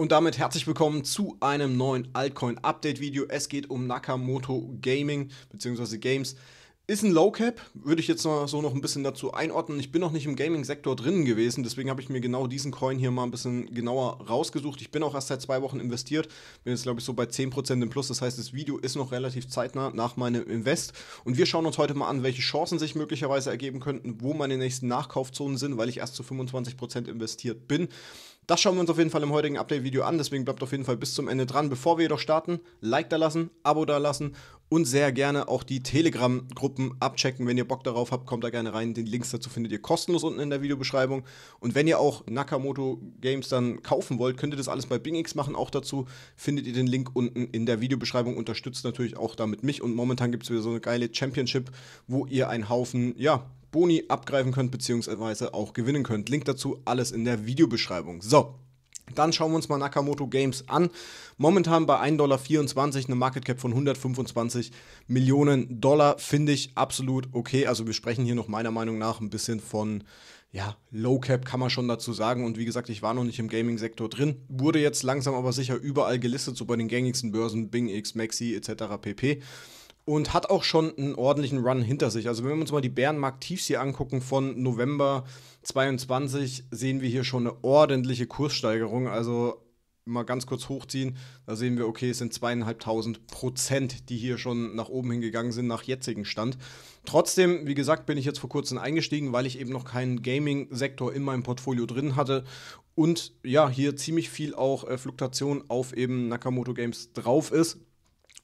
Und damit herzlich willkommen zu einem neuen Altcoin-Update-Video. Es geht um Nakamoto Gaming bzw. Games. Ist ein Low Cap, würde ich jetzt noch, so noch ein bisschen dazu einordnen. Ich bin noch nicht im Gaming-Sektor drin gewesen, deswegen habe ich mir genau diesen Coin hier mal ein bisschen genauer rausgesucht. Ich bin auch erst seit zwei Wochen investiert, bin jetzt glaube ich so bei 10% im Plus, das heißt, das Video ist noch relativ zeitnah nach meinem Invest. Und wir schauen uns heute mal an, welche Chancen sich möglicherweise ergeben könnten, wo meine nächsten Nachkaufzonen sind, weil ich erst zu 25% investiert bin. Das schauen wir uns auf jeden Fall im heutigen Update-Video an, deswegen bleibt auf jeden Fall bis zum Ende dran. Bevor wir jedoch starten, Like da lassen, Abo da lassen und sehr gerne auch die Telegram-Gruppen abchecken. Wenn ihr Bock darauf habt, kommt da gerne rein. Den Links dazu findet ihr kostenlos unten in der Videobeschreibung. Und wenn ihr auch Nakamoto Games dann kaufen wollt, könnt ihr das alles bei BingX machen. Auch dazu findet ihr den Link unten in der Videobeschreibung. Unterstützt natürlich auch damit mich. Und momentan gibt es wieder so eine geile Championship, wo ihr einen Haufen, ja, Boni abgreifen könnt, beziehungsweise auch gewinnen könnt. Link dazu alles in der Videobeschreibung. So, dann schauen wir uns mal Nakamoto Games an. Momentan bei 1,24 Dollar, eine Market Cap von 125 Millionen Dollar, finde ich absolut okay. Also wir sprechen hier noch meiner Meinung nach ein bisschen von ja, Low Cap kann man schon dazu sagen. Und wie gesagt, ich war noch nicht im Gaming-Sektor drin, wurde jetzt langsam aber sicher überall gelistet, so bei den gängigsten Börsen, Bing X, Maxi etc. pp und hat auch schon einen ordentlichen Run hinter sich. Also wenn wir uns mal die Bärenmarkt-Tiefs hier angucken von November 22, sehen wir hier schon eine ordentliche Kurssteigerung. Also mal ganz kurz hochziehen, da sehen wir, okay, es sind zweieinhalbtausend Prozent, die hier schon nach oben hingegangen sind, nach jetzigem Stand. Trotzdem, wie gesagt, bin ich jetzt vor kurzem eingestiegen, weil ich eben noch keinen Gaming-Sektor in meinem Portfolio drin hatte und ja, hier ziemlich viel auch äh, Fluktuation auf eben Nakamoto Games drauf ist.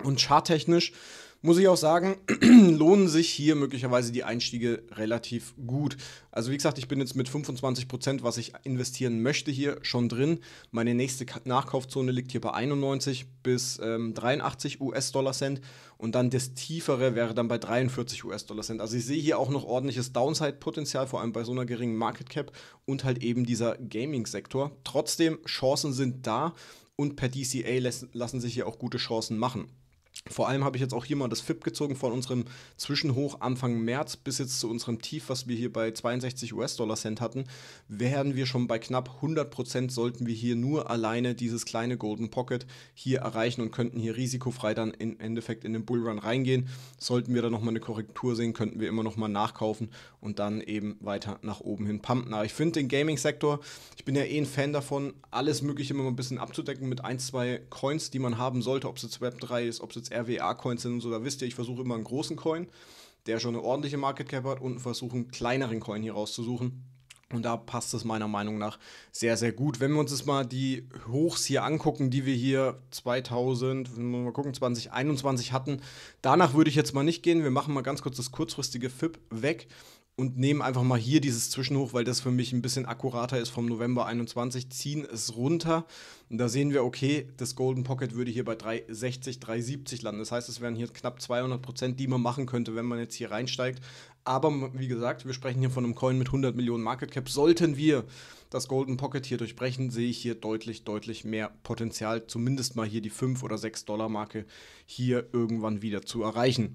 Und charttechnisch muss ich auch sagen, lohnen sich hier möglicherweise die Einstiege relativ gut. Also wie gesagt, ich bin jetzt mit 25%, Prozent, was ich investieren möchte, hier schon drin. Meine nächste Nachkaufzone liegt hier bei 91 bis ähm, 83 US-Dollar-Cent und dann das tiefere wäre dann bei 43 US-Dollar-Cent. Also ich sehe hier auch noch ordentliches Downside-Potenzial, vor allem bei so einer geringen Market Cap und halt eben dieser Gaming-Sektor. Trotzdem, Chancen sind da und per DCA lassen sich hier auch gute Chancen machen. Vor allem habe ich jetzt auch hier mal das FIP gezogen von unserem Zwischenhoch Anfang März bis jetzt zu unserem Tief, was wir hier bei 62 US-Dollar Cent hatten, wären wir schon bei knapp 100 Prozent, sollten wir hier nur alleine dieses kleine Golden Pocket hier erreichen und könnten hier risikofrei dann im Endeffekt in den Bullrun reingehen. Sollten wir da nochmal eine Korrektur sehen, könnten wir immer nochmal nachkaufen und dann eben weiter nach oben hin pumpen. Aber ich finde den Gaming-Sektor, ich bin ja eh ein Fan davon, alles Mögliche immer mal ein bisschen abzudecken mit ein, zwei Coins, die man haben sollte, ob es jetzt Web3 ist, ob es jetzt RWA-Coins sind und so, da wisst ihr, ich versuche immer einen großen Coin, der schon eine ordentliche Market Cap hat und versuche einen kleineren Coin hier rauszusuchen. Und da passt es meiner Meinung nach sehr, sehr gut. Wenn wir uns jetzt mal die Hochs hier angucken, die wir hier 2000, wenn wir mal gucken, 2021 hatten, danach würde ich jetzt mal nicht gehen. Wir machen mal ganz kurz das kurzfristige FIP weg und nehmen einfach mal hier dieses Zwischenhoch, weil das für mich ein bisschen akkurater ist vom November 21, ziehen es runter. Und da sehen wir, okay, das Golden Pocket würde hier bei 360, 370 landen. Das heißt, es wären hier knapp 200 Prozent, die man machen könnte, wenn man jetzt hier reinsteigt. Aber wie gesagt, wir sprechen hier von einem Coin mit 100 Millionen Market Cap. Sollten wir das Golden Pocket hier durchbrechen, sehe ich hier deutlich, deutlich mehr Potenzial, zumindest mal hier die 5 oder 6 Dollar Marke hier irgendwann wieder zu erreichen.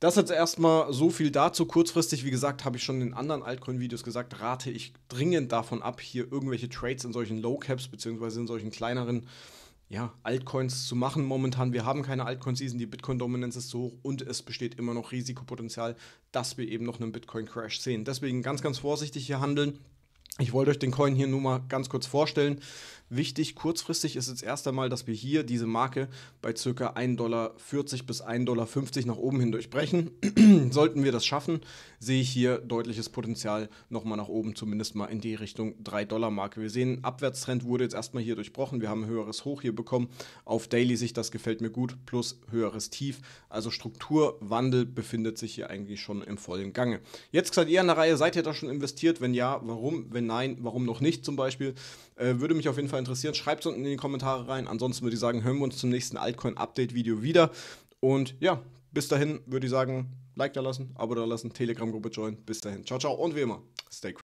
Das jetzt erstmal so viel dazu. Kurzfristig, wie gesagt, habe ich schon in anderen Altcoin-Videos gesagt, rate ich dringend davon ab, hier irgendwelche Trades in solchen Low-Caps bzw. in solchen kleineren ja, Altcoins zu machen momentan. Wir haben keine Altcoin-Season, die Bitcoin-Dominanz ist zu hoch und es besteht immer noch Risikopotenzial, dass wir eben noch einen Bitcoin-Crash sehen. Deswegen ganz, ganz vorsichtig hier handeln. Ich wollte euch den Coin hier nur mal ganz kurz vorstellen. Wichtig kurzfristig ist jetzt erst einmal, dass wir hier diese Marke bei ca. 1,40 Dollar bis 1,50 Dollar nach oben hin durchbrechen. Sollten wir das schaffen, sehe ich hier deutliches Potenzial nochmal nach oben, zumindest mal in die Richtung 3 Dollar Marke. Wir sehen, Abwärtstrend wurde jetzt erstmal hier durchbrochen. Wir haben ein höheres Hoch hier bekommen. Auf Daily-Sicht, das gefällt mir gut, plus höheres Tief. Also Strukturwandel befindet sich hier eigentlich schon im vollen Gange. Jetzt seid ihr an der Reihe, seid ihr da schon investiert? Wenn ja, warum? Wenn nein, warum noch nicht zum Beispiel? Äh, würde mich auf jeden Fall interessieren. Schreibt es unten in die Kommentare rein. Ansonsten würde ich sagen, hören wir uns zum nächsten Altcoin-Update-Video wieder. Und ja, bis dahin würde ich sagen, Like da lassen, Abo da lassen, Telegram-Gruppe joinen. Bis dahin. Ciao, ciao und wie immer, stay cool.